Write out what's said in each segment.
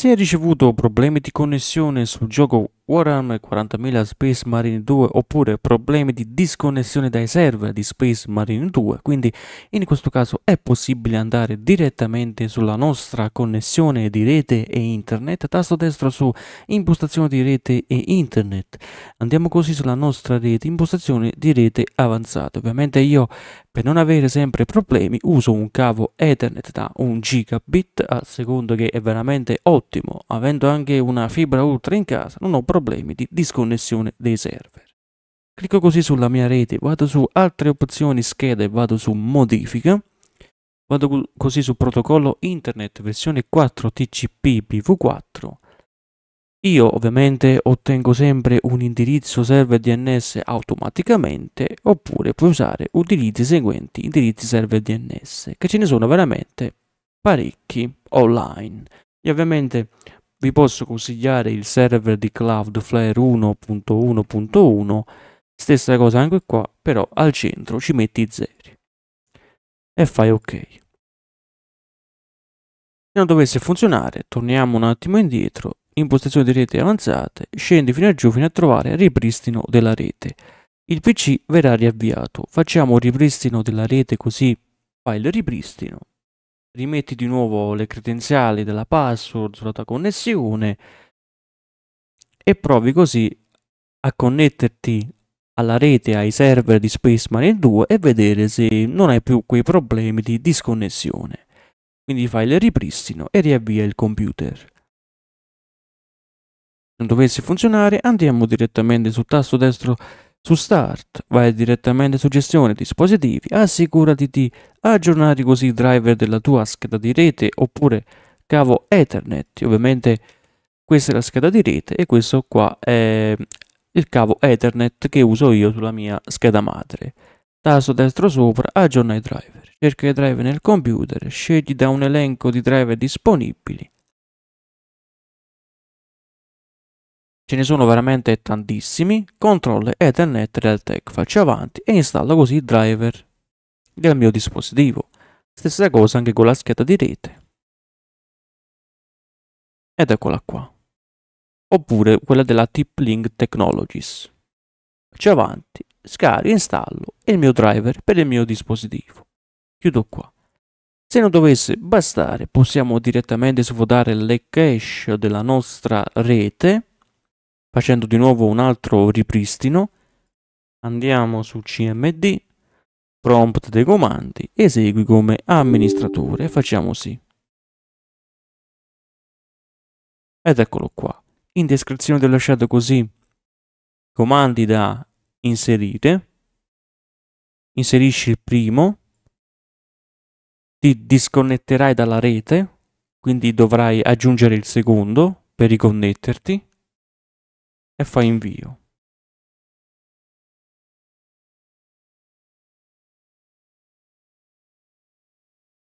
Se hai ricevuto problemi di connessione sul gioco Warhammer 40.000 Space Marine 2 oppure problemi di disconnessione dai server di Space Marine 2, quindi in questo caso è possibile andare direttamente sulla nostra connessione di rete e internet, tasto destro su impostazione di rete e internet, andiamo così sulla nostra rete, impostazione di rete avanzata, ovviamente io per non avere sempre problemi uso un cavo Ethernet da 1 gigabit al secondo che è veramente ottimo, avendo anche una fibra ultra in casa non ho problemi problemi di disconnessione dei server. Clicco così sulla mia rete, vado su altre opzioni scheda e vado su modifica. Vado così su protocollo internet versione 4 TCP PV4. Io ovviamente ottengo sempre un indirizzo server DNS automaticamente oppure puoi usare utilizzi seguenti indirizzi server DNS che ce ne sono veramente parecchi online. E ovviamente vi posso consigliare il server di Cloudflare 1.1.1, stessa cosa anche qua, però al centro ci metti i zeri e fai ok. Se non dovesse funzionare, torniamo un attimo indietro, impostazioni di rete avanzate, scendi fino a giù fino a trovare ripristino della rete. Il PC verrà riavviato, facciamo ripristino della rete così fai il ripristino rimetti di nuovo le credenziali della password sulla tua connessione e provi così a connetterti alla rete, ai server di Space Marine 2 e vedere se non hai più quei problemi di disconnessione. Quindi fai il ripristino e riavvia il computer. Se non dovesse funzionare andiamo direttamente sul tasto destro su Start vai direttamente su Gestione dispositivi, assicurati di aggiornare così i driver della tua scheda di rete oppure cavo Ethernet. Ovviamente questa è la scheda di rete e questo qua è il cavo Ethernet che uso io sulla mia scheda madre. Tasto destro sopra, aggiorna i driver. Cerca i driver nel computer, scegli da un elenco di driver disponibili Ce ne sono veramente tantissimi, controlla Ethernet del faccio avanti e installo così il driver del mio dispositivo. Stessa cosa anche con la scheda di rete. Ed eccola qua. Oppure quella della TipLink Technologies. Faccio avanti, scarico, installo il mio driver per il mio dispositivo. Chiudo qua. Se non dovesse bastare, possiamo direttamente svuotare le cache della nostra rete facendo di nuovo un altro ripristino andiamo su cmd prompt dei comandi esegui come amministratore facciamo sì ed eccolo qua in descrizione ti ho lasciato così comandi da inserire inserisci il primo ti disconnetterai dalla rete quindi dovrai aggiungere il secondo per riconnetterti e fai invio.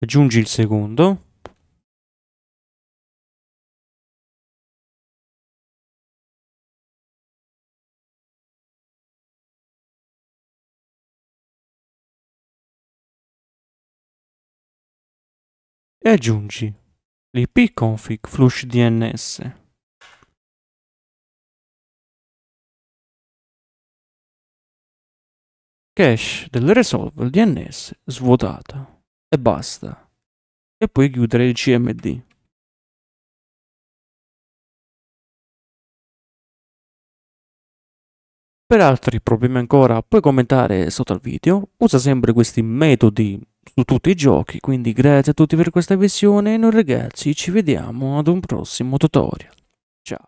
Aggiungi il secondo. e aggiungi l'ipconfig flush DNS. cache del resolver DNS svuotata e basta. E poi chiudere il CMD. Per altri problemi ancora puoi commentare sotto al video, usa sempre questi metodi su tutti i giochi, quindi grazie a tutti per questa visione e noi ragazzi ci vediamo ad un prossimo tutorial. Ciao!